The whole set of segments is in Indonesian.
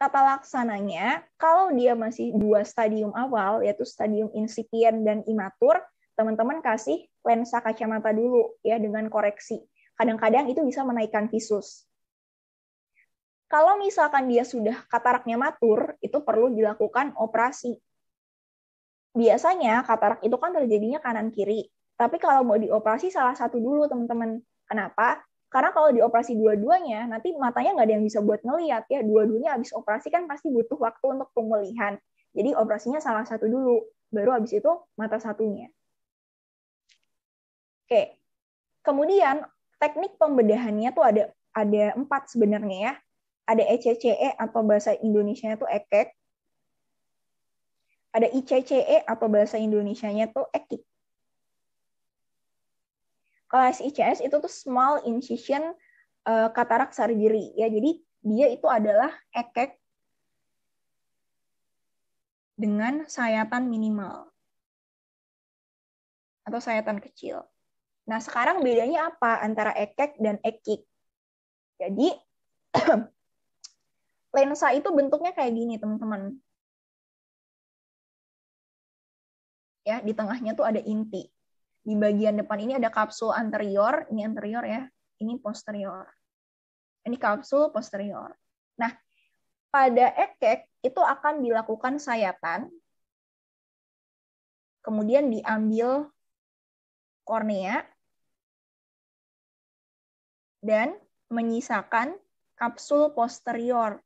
tata laksananya, kalau dia masih dua stadium awal, yaitu stadium insipien dan imatur, teman-teman kasih lensa kacamata dulu ya dengan koreksi. Kadang-kadang itu bisa menaikkan visus. Kalau misalkan dia sudah kataraknya matur, itu perlu dilakukan operasi. Biasanya katarak itu kan terjadinya kanan kiri, tapi kalau mau dioperasi salah satu dulu teman-teman. Kenapa? Karena kalau di operasi dua-duanya, nanti matanya nggak ada yang bisa buat ngeliat ya. Dua-duanya habis operasi kan pasti butuh waktu untuk pemulihan. Jadi operasinya salah satu dulu, baru habis itu mata satunya. Oke, kemudian teknik pembedahannya tuh ada ada empat sebenarnya ya. Ada ECCE e atau bahasa indonesia itu ekek. Ada ICCE atau bahasa indonesia itu tuh ekik kelas ICS itu tuh small incision uh, katarak surgery ya. Jadi dia itu adalah ekek dengan sayatan minimal atau sayatan kecil. Nah, sekarang bedanya apa antara ekek dan ekik? Jadi lensa itu bentuknya kayak gini, teman-teman. Ya, di tengahnya tuh ada inti di bagian depan ini ada kapsul anterior, ini anterior ya, ini posterior. Ini kapsul posterior. Nah, pada ekek itu akan dilakukan sayatan, kemudian diambil kornea, dan menyisakan kapsul posterior.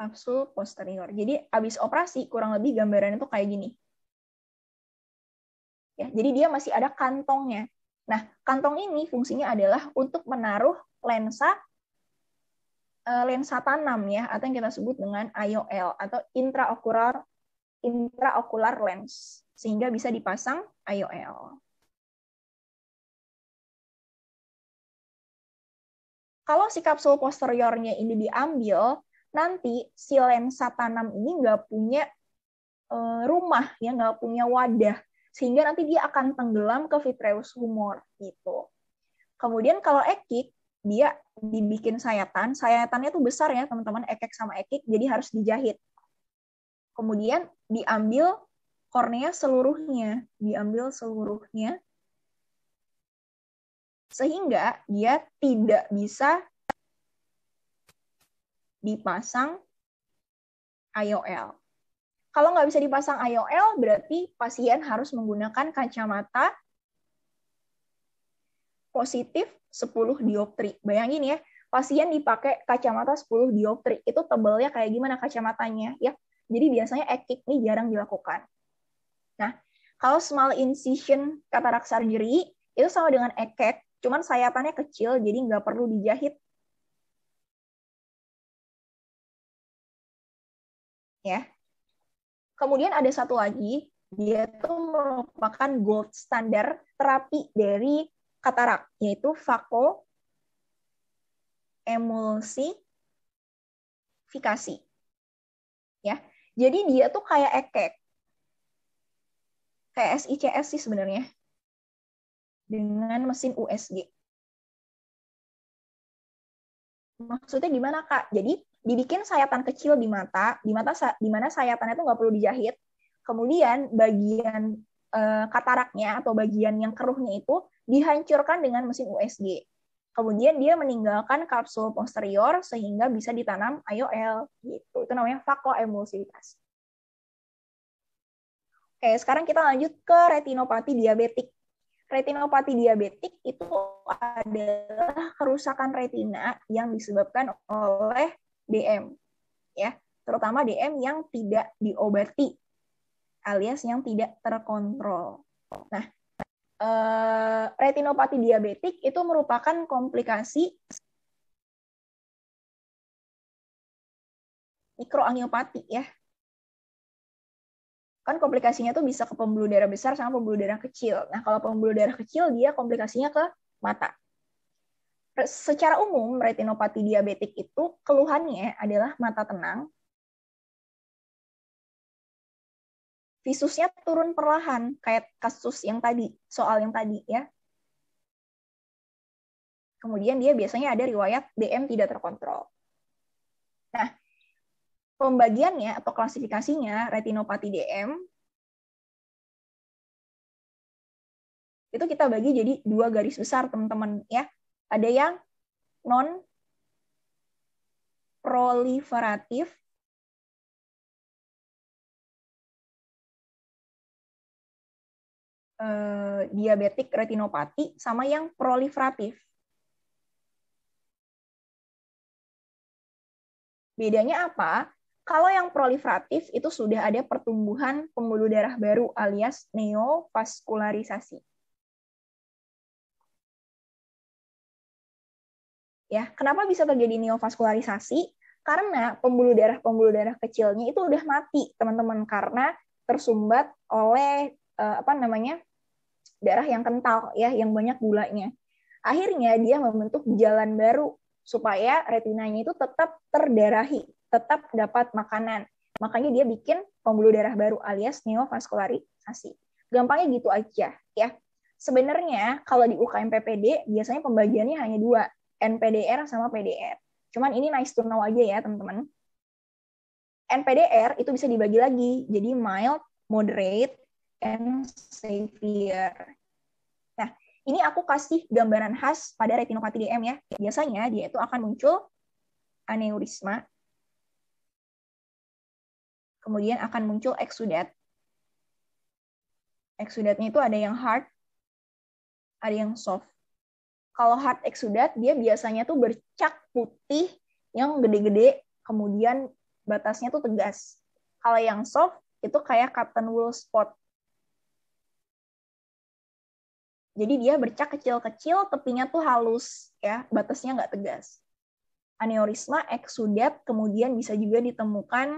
Kapsul posterior. Jadi, habis operasi kurang lebih gambaran itu kayak gini. Ya, jadi dia masih ada kantongnya. Nah, kantong ini fungsinya adalah untuk menaruh lensa eh, lensa tanam ya atau yang kita sebut dengan IOL atau intraocular intraocular lens sehingga bisa dipasang IOL. Kalau si kapsul posteriornya ini diambil, nanti si lensa tanam ini nggak punya eh, rumah, ya nggak punya wadah sehingga nanti dia akan tenggelam ke vitreous humor gitu. Kemudian kalau ekik dia dibikin sayatan, sayatannya tuh besar ya teman-teman ekek sama ekik, jadi harus dijahit. Kemudian diambil kornea seluruhnya, diambil seluruhnya, sehingga dia tidak bisa dipasang IOL. Kalau nggak bisa dipasang IOL, berarti pasien harus menggunakan kacamata positif 10 dioptri. Bayangin ya, pasien dipakai kacamata 10 dioptri. Itu tebelnya kayak gimana kacamatanya ya. Jadi biasanya ekik nih jarang dilakukan. Nah, kalau small incision katarak surgery itu sama dengan ekek, cuman sayatannya kecil jadi nggak perlu dijahit ya. Kemudian ada satu lagi, dia itu merupakan gold standar terapi dari katarak, yaitu vako emulsifikasi. Ya, jadi dia tuh kayak ekek, kayak SICS sih sebenarnya dengan mesin USG. Maksudnya gimana kak? Jadi dibikin sayatan kecil di mata, di mata di mana sayatannya itu nggak perlu dijahit. Kemudian bagian eh, kataraknya atau bagian yang keruhnya itu dihancurkan dengan mesin USG. Kemudian dia meninggalkan kapsul posterior sehingga bisa ditanam IOL gitu. Itu namanya vakoemulsivitas. Oke, sekarang kita lanjut ke retinopati diabetik. Retinopati diabetik itu adalah kerusakan retina yang disebabkan oleh DM ya, terutama DM yang tidak diobati alias yang tidak terkontrol. Nah, eh, retinopati diabetik itu merupakan komplikasi mikroangiopati ya. Kan komplikasinya tuh bisa ke pembuluh darah besar sama pembuluh darah kecil. Nah, kalau pembuluh darah kecil dia komplikasinya ke mata secara umum retinopati diabetik itu keluhannya adalah mata tenang, visusnya turun perlahan kayak kasus yang tadi, soal yang tadi ya. Kemudian dia biasanya ada riwayat DM tidak terkontrol. Nah, pembagiannya atau klasifikasinya retinopati DM itu kita bagi jadi dua garis besar teman-teman ya ada yang non proliferatif eh, diabetik retinopati sama yang proliferatif. Bedanya apa? Kalau yang proliferatif itu sudah ada pertumbuhan pembuluh darah baru alias neovaskularisasi. Ya, kenapa bisa terjadi neovaskularisasi? Karena pembuluh darah-pembuluh darah kecilnya itu udah mati, teman-teman, karena tersumbat oleh uh, apa namanya? darah yang kental ya, yang banyak gulanya. Akhirnya dia membentuk jalan baru supaya retinanya itu tetap terdarahi, tetap dapat makanan. Makanya dia bikin pembuluh darah baru alias neovaskularisasi. Gampangnya gitu aja ya. Sebenarnya kalau di UKM PPD biasanya pembagiannya hanya dua, NPDR sama PDR. Cuman ini nice to know aja ya, teman-teman. NPDR itu bisa dibagi lagi, jadi mild, moderate, and severe. Nah, ini aku kasih gambaran khas pada retinopati DM ya. Biasanya dia itu akan muncul aneurisma, kemudian akan muncul exudat. Exudatnya itu ada yang hard, ada yang soft. Kalau hard exudat, dia biasanya tuh bercak putih yang gede-gede, kemudian batasnya tuh tegas. Kalau yang soft, itu kayak cotton wool spot. Jadi dia bercak kecil-kecil, tepinya tuh halus, ya, batasnya nggak tegas. Aneurisma exudat kemudian bisa juga ditemukan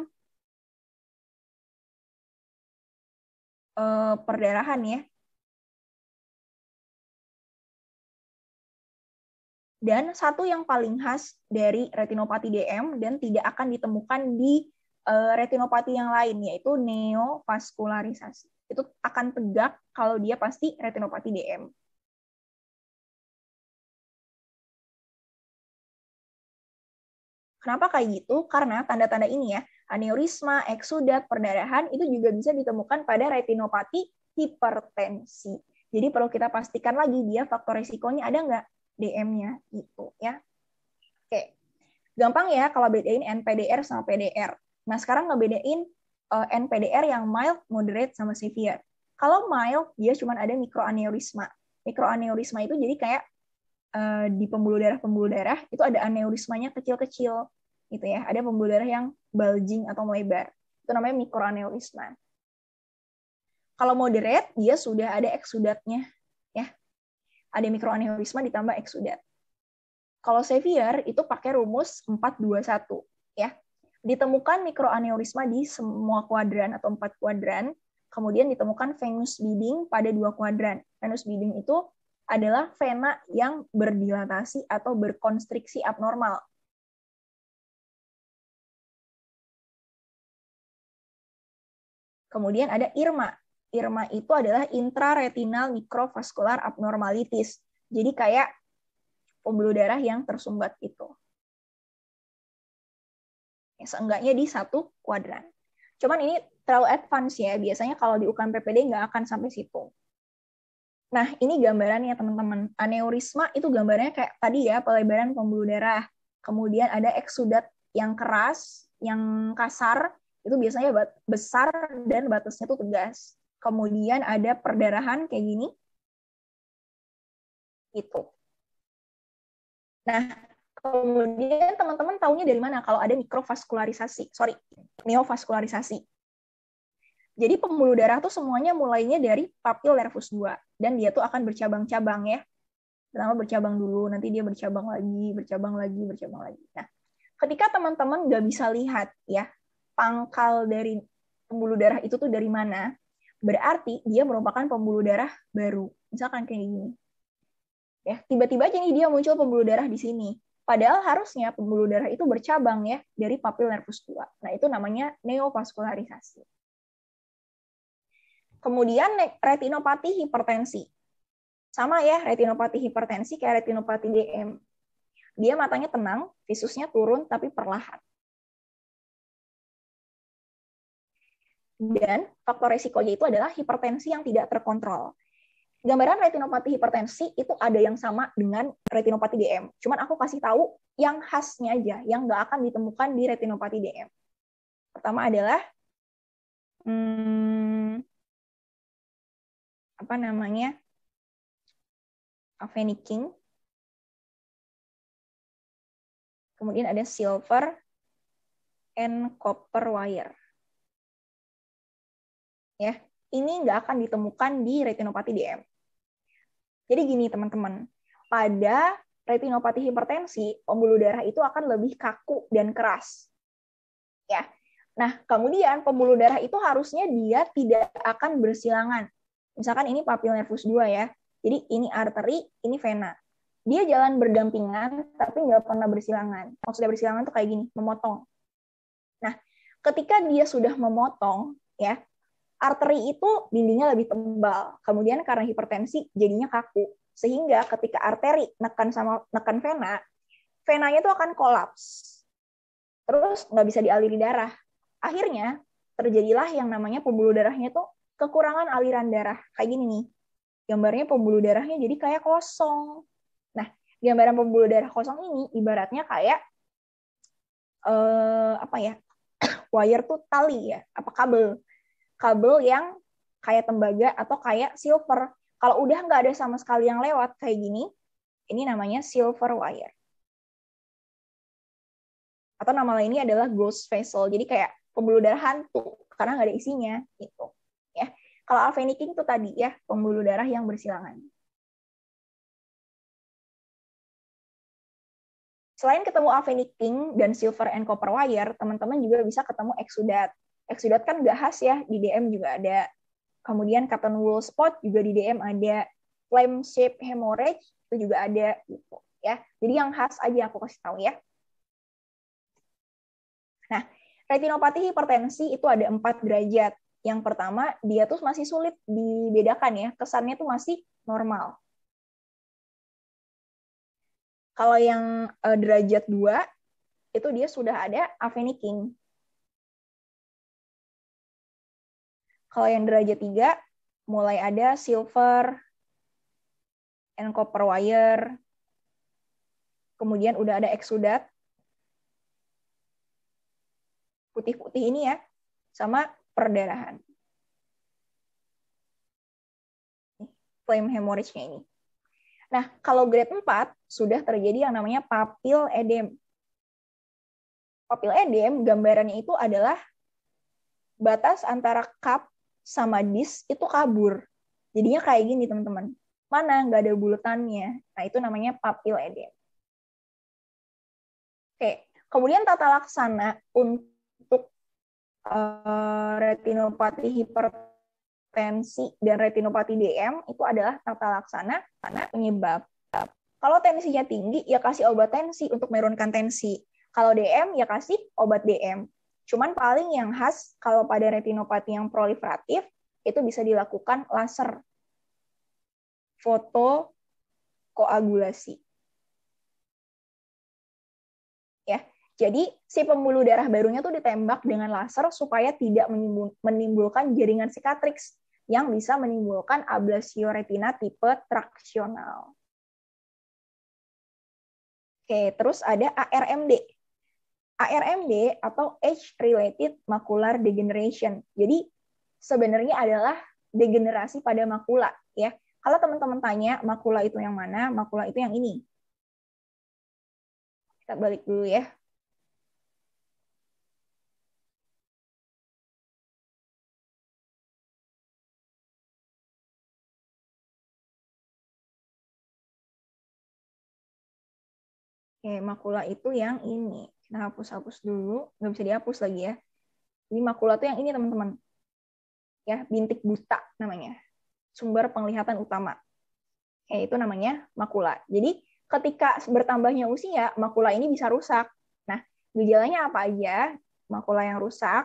eh, perdarahan ya, dan satu yang paling khas dari retinopati DM dan tidak akan ditemukan di eh, retinopati yang lain yaitu neovaskularisasi. Itu akan tegak kalau dia pasti retinopati DM. Kenapa kayak gitu? Karena tanda-tanda ini ya, aneurisma, eksudat, perdarahan itu juga bisa ditemukan pada retinopati hipertensi. Jadi perlu kita pastikan lagi dia faktor risikonya ada nggak? DM-nya itu ya. Oke. Gampang ya kalau bedain NPDR sama PDR. Nah, sekarang ngebedain eh, NPDR yang mild, moderate sama severe. Kalau mild dia cuma ada mikroaneurisma. Mikroaneurisma itu jadi kayak eh, di pembuluh darah pembuluh darah itu ada aneurismanya kecil-kecil gitu ya. Ada pembuluh darah yang bulging atau melebar. Itu namanya mikroaneurisma. Kalau moderate dia sudah ada eksudatnya ada mikroaneurisma ditambah eksudat. Kalau severe itu pakai rumus 421 ya. Ditemukan mikroaneurisma di semua kuadran atau empat kuadran, kemudian ditemukan venous bleeding pada dua kuadran. Venous bleeding itu adalah vena yang berdilatasi atau berkonstriksi abnormal. Kemudian ada IRMA, IRMA itu adalah intraretinal mikrovaskular abnormalities. Jadi kayak pembuluh darah yang tersumbat itu. Ya, seenggaknya di satu kuadran. Cuman ini terlalu advance ya. Biasanya kalau di UKM PPD nggak akan sampai situ. Nah, ini gambarannya teman-teman. Aneurisma itu gambarnya kayak tadi ya, pelebaran pembuluh darah. Kemudian ada eksudat yang keras, yang kasar, itu biasanya besar dan batasnya tuh tegas kemudian ada perdarahan kayak gini. Itu. Nah, kemudian teman-teman tahunya dari mana kalau ada mikrovaskularisasi, sorry, neovaskularisasi. Jadi pembuluh darah tuh semuanya mulainya dari papil nervus 2 dan dia tuh akan bercabang-cabang ya. Pertama bercabang dulu, nanti dia bercabang lagi, bercabang lagi, bercabang lagi. Nah, ketika teman-teman nggak bisa lihat ya pangkal dari pembuluh darah itu tuh dari mana, berarti dia merupakan pembuluh darah baru. Misalkan kayak gini. Ya, tiba-tiba aja nih dia muncul pembuluh darah di sini. Padahal harusnya pembuluh darah itu bercabang ya dari papil nervus tua. Nah, itu namanya neovaskularisasi. Kemudian retinopati hipertensi. Sama ya, retinopati hipertensi kayak retinopati DM. Dia matanya tenang, visusnya turun tapi perlahan. dan faktor resikonya itu adalah hipertensi yang tidak terkontrol. Gambaran retinopati hipertensi itu ada yang sama dengan retinopati DM. Cuman aku kasih tahu yang khasnya aja, yang nggak akan ditemukan di retinopati DM. Pertama adalah hmm, apa namanya Avenicking. Kemudian ada silver and copper wire ya ini nggak akan ditemukan di retinopati DM. Jadi gini teman-teman, pada retinopati hipertensi, pembuluh darah itu akan lebih kaku dan keras. Ya. Nah, kemudian pembuluh darah itu harusnya dia tidak akan bersilangan. Misalkan ini papil nervus 2 ya. Jadi ini arteri, ini vena. Dia jalan berdampingan tapi nggak pernah bersilangan. Maksudnya bersilangan itu kayak gini, memotong. Nah, ketika dia sudah memotong, ya arteri itu dindingnya lebih tebal. Kemudian karena hipertensi jadinya kaku. Sehingga ketika arteri nekan sama nekan vena, venanya itu akan kolaps. Terus nggak bisa dialiri darah. Akhirnya terjadilah yang namanya pembuluh darahnya itu kekurangan aliran darah. Kayak gini nih. Gambarnya pembuluh darahnya jadi kayak kosong. Nah, gambaran pembuluh darah kosong ini ibaratnya kayak eh, apa ya? wire tuh tali ya, apa kabel kabel yang kayak tembaga atau kayak silver. Kalau udah nggak ada sama sekali yang lewat kayak gini, ini namanya silver wire. Atau nama lainnya adalah ghost vessel. Jadi kayak pembuluh darah hantu karena nggak ada isinya gitu. Ya. Kalau alveniking itu tadi ya pembuluh darah yang bersilangan. Selain ketemu alveniking dan silver and copper wire, teman-teman juga bisa ketemu exudate. Exudot kan nggak khas ya, di DM juga ada. Kemudian cotton wool spot juga di DM ada. Flame shape hemorrhage itu juga ada gitu ya. Jadi yang khas aja aku kasih tahu ya. Nah, retinopati hipertensi itu ada empat derajat. Yang pertama, dia tuh masih sulit dibedakan ya. Kesannya tuh masih normal. Kalau yang eh, derajat 2, itu dia sudah ada King. Kalau yang derajat 3, mulai ada silver, and copper wire, kemudian udah ada exudat, putih-putih ini ya, sama perdarahan. Flame hemorrhage-nya ini. Nah, kalau grade 4, sudah terjadi yang namanya papil edem. Papil edem, gambarannya itu adalah batas antara cup sama dis itu kabur. Jadinya kayak gini teman-teman. Mana nggak ada bulutannya? Nah itu namanya papil edem. Oke, kemudian tata laksana untuk uh, retinopati hipertensi dan retinopati DM itu adalah tata laksana karena penyebab. Kalau tensinya tinggi, ya kasih obat tensi untuk menurunkan tensi. Kalau DM, ya kasih obat DM. Cuman paling yang khas kalau pada retinopati yang proliferatif itu bisa dilakukan laser foto koagulasi. Ya. Jadi si pembuluh darah barunya tuh ditembak dengan laser supaya tidak menimbulkan jaringan cicatrix yang bisa menimbulkan ablasio retina tipe traksional. Oke, terus ada ARMD. ARMD atau age related macular degeneration. Jadi sebenarnya adalah degenerasi pada makula ya. Kalau teman-teman tanya makula itu yang mana, makula itu yang ini. Kita balik dulu ya. Oke, makula itu yang ini nah hapus-hapus dulu nggak bisa dihapus lagi ya ini makula tuh yang ini teman-teman ya bintik buta namanya sumber penglihatan utama ya, itu namanya makula jadi ketika bertambahnya usia ya, makula ini bisa rusak nah gejalanya apa aja makula yang rusak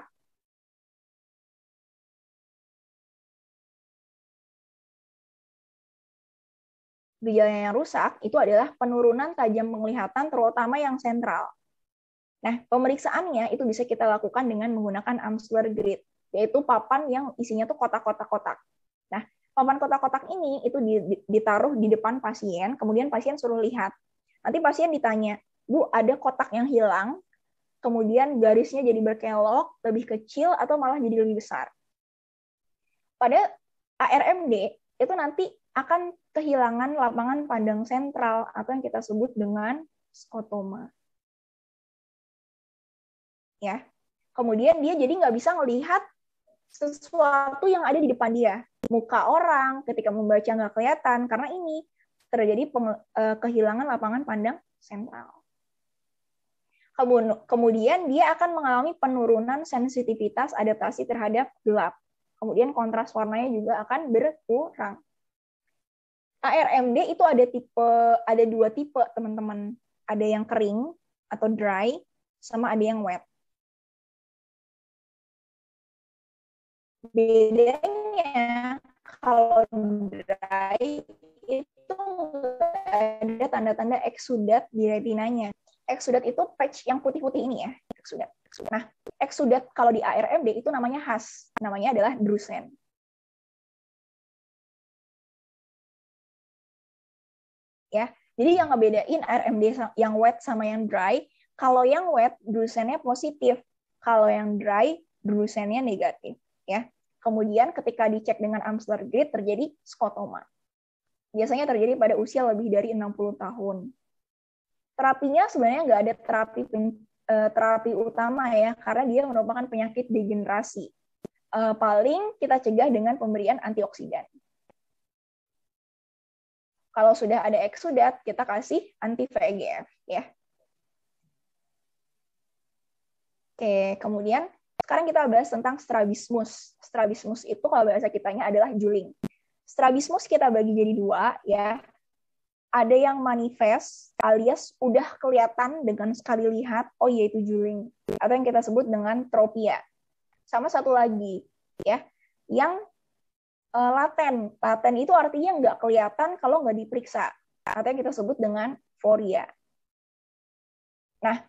gejala yang rusak itu adalah penurunan tajam penglihatan terutama yang sentral. Nah, pemeriksaannya itu bisa kita lakukan dengan menggunakan Amsler Grid, yaitu papan yang isinya tuh kotak-kotak-kotak. Nah, papan kotak-kotak ini itu ditaruh di depan pasien, kemudian pasien suruh lihat. Nanti pasien ditanya, Bu, ada kotak yang hilang, kemudian garisnya jadi berkelok, lebih kecil, atau malah jadi lebih besar. Pada ARMD, itu nanti akan kehilangan lapangan pandang sentral atau yang kita sebut dengan skotoma ya kemudian dia jadi nggak bisa melihat sesuatu yang ada di depan dia muka orang ketika membaca nggak kelihatan karena ini terjadi eh, kehilangan lapangan pandang sentral kemudian dia akan mengalami penurunan sensitivitas adaptasi terhadap gelap. Kemudian kontras warnanya juga akan berkurang. ARMD itu ada tipe ada dua tipe teman-teman, ada yang kering atau dry sama ada yang wet. bedanya kalau dry itu ada tanda-tanda eksudat di retinanya eksudat itu patch yang putih-putih ini ya eksudat nah eksudat kalau di ARMD itu namanya khas namanya adalah drusen ya jadi yang ngebedain ARMD yang wet sama yang dry kalau yang wet drusennya positif kalau yang dry drusennya negatif ya. Kemudian ketika dicek dengan Amsler Grid terjadi skotoma. Biasanya terjadi pada usia lebih dari 60 tahun. Terapinya sebenarnya nggak ada terapi e, terapi utama ya, karena dia merupakan penyakit degenerasi. E, paling kita cegah dengan pemberian antioksidan. Kalau sudah ada eksudat, kita kasih anti VEGF ya. Oke, kemudian sekarang kita bahas tentang strabismus. Strabismus itu kalau bahasa kitanya adalah juling. Strabismus kita bagi jadi dua ya. Ada yang manifest alias udah kelihatan dengan sekali lihat, oh iya itu juling atau yang kita sebut dengan tropia. Sama satu lagi ya, yang uh, laten. Laten itu artinya nggak kelihatan kalau nggak diperiksa atau yang kita sebut dengan foria. Nah,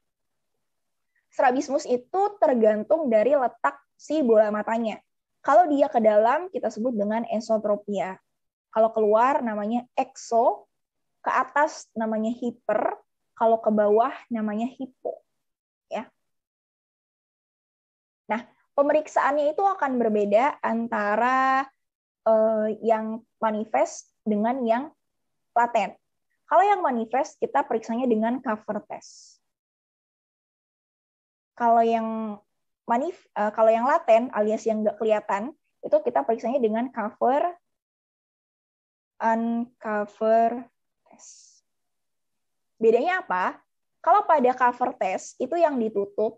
Strabismus itu tergantung dari letak si bola matanya. Kalau dia ke dalam, kita sebut dengan esotropia. Kalau keluar, namanya exo. Ke atas, namanya hiper. Kalau ke bawah, namanya hipo. Ya. Nah, pemeriksaannya itu akan berbeda antara eh, yang manifest dengan yang laten. Kalau yang manifest, kita periksanya dengan cover test. Kalau yang manif uh, kalau yang laten alias yang nggak kelihatan itu kita periksanya dengan cover uncover test. Bedanya apa? Kalau pada cover test itu yang ditutup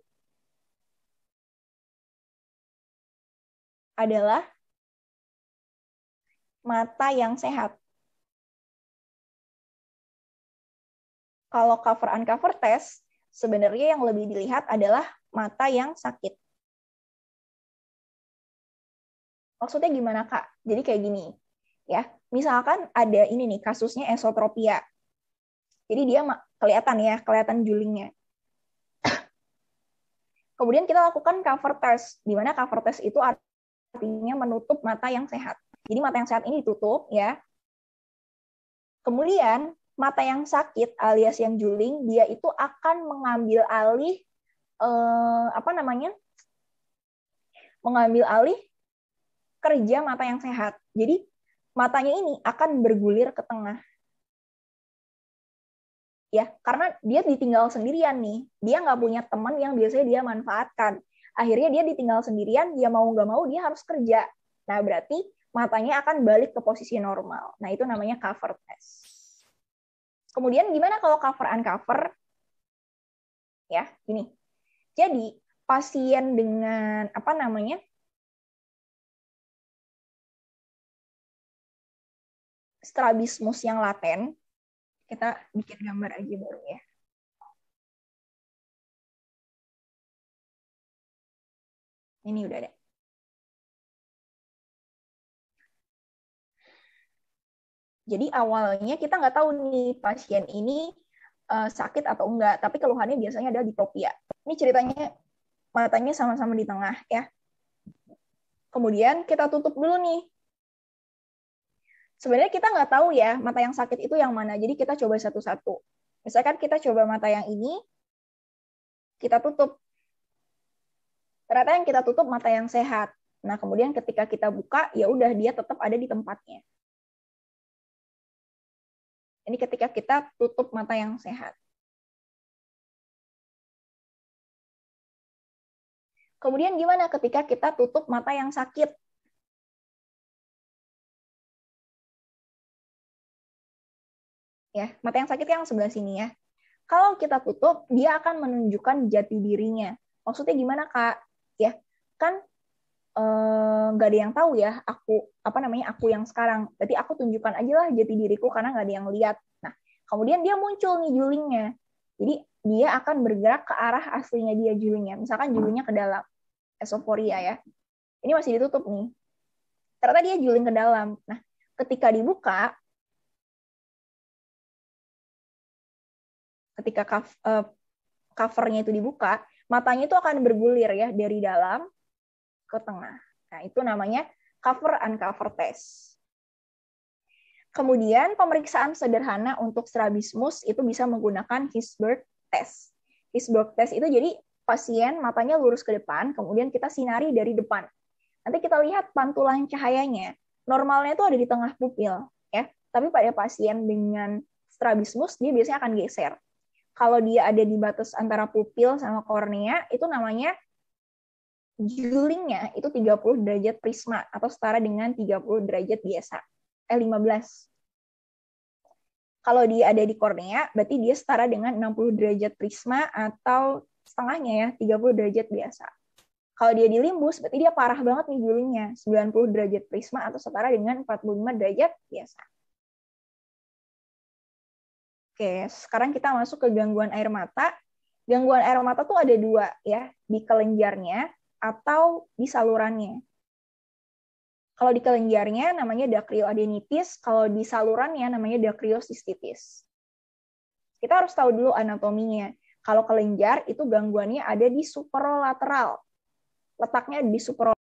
adalah mata yang sehat. Kalau cover uncover test sebenarnya yang lebih dilihat adalah mata yang sakit. Maksudnya gimana, Kak? Jadi kayak gini, ya. Misalkan ada ini nih, kasusnya esotropia. Jadi dia kelihatan ya, kelihatan julingnya. Kemudian kita lakukan cover test, di mana cover test itu artinya menutup mata yang sehat. Jadi mata yang sehat ini ditutup ya. Kemudian mata yang sakit alias yang juling dia itu akan mengambil alih eh, apa namanya mengambil alih kerja mata yang sehat jadi matanya ini akan bergulir ke tengah ya karena dia ditinggal sendirian nih dia nggak punya teman yang biasanya dia manfaatkan akhirnya dia ditinggal sendirian dia ya mau nggak mau dia harus kerja nah berarti matanya akan balik ke posisi normal nah itu namanya cover test Kemudian gimana kalau cover cover, Ya, gini. Jadi, pasien dengan apa namanya? strabismus yang laten. Kita bikin gambar aja baru ya. Ini udah ada. Jadi awalnya kita nggak tahu nih pasien ini uh, sakit atau enggak, tapi keluhannya biasanya ada diplopia. Ini ceritanya matanya sama-sama di tengah ya. Kemudian kita tutup dulu nih. Sebenarnya kita nggak tahu ya mata yang sakit itu yang mana. Jadi kita coba satu-satu. Misalkan kita coba mata yang ini, kita tutup. Ternyata yang kita tutup mata yang sehat. Nah, kemudian ketika kita buka, ya udah dia tetap ada di tempatnya. Ini ketika kita tutup mata yang sehat. Kemudian gimana ketika kita tutup mata yang sakit? Ya, mata yang sakit yang sebelah sini ya. Kalau kita tutup, dia akan menunjukkan jati dirinya. Maksudnya gimana, Kak? Ya, kan Eh, nggak uh, ada yang tahu ya aku apa namanya aku yang sekarang berarti aku tunjukkan aja lah jati diriku karena nggak ada yang lihat nah kemudian dia muncul nih julingnya jadi dia akan bergerak ke arah aslinya dia julingnya misalkan julingnya ke dalam esoforia ya ini masih ditutup nih ternyata dia juling ke dalam nah ketika dibuka ketika eh, covernya itu dibuka matanya itu akan bergulir ya dari dalam ke tengah. Nah, itu namanya cover and cover test. Kemudian pemeriksaan sederhana untuk strabismus itu bisa menggunakan Hisberg test. Hisberg test itu jadi pasien matanya lurus ke depan, kemudian kita sinari dari depan. Nanti kita lihat pantulan cahayanya. Normalnya itu ada di tengah pupil, ya. Tapi pada pasien dengan strabismus dia biasanya akan geser. Kalau dia ada di batas antara pupil sama kornea, itu namanya Julingnya itu 30 derajat prisma atau setara dengan 30 derajat biasa. Eh 15. Kalau dia ada di kornea, berarti dia setara dengan 60 derajat prisma atau setengahnya ya, 30 derajat biasa. Kalau dia di limbus, berarti dia parah banget nih julingnya, 90 derajat prisma atau setara dengan 45 derajat biasa. Oke, sekarang kita masuk ke gangguan air mata. Gangguan air mata tuh ada dua ya, di kelenjarnya atau di salurannya. Kalau di kelenjarnya namanya dakrioadenitis, kalau di salurannya namanya dakriosistitis. Kita harus tahu dulu anatominya. Kalau kelenjar itu gangguannya ada di superolateral. Letaknya di superolateral.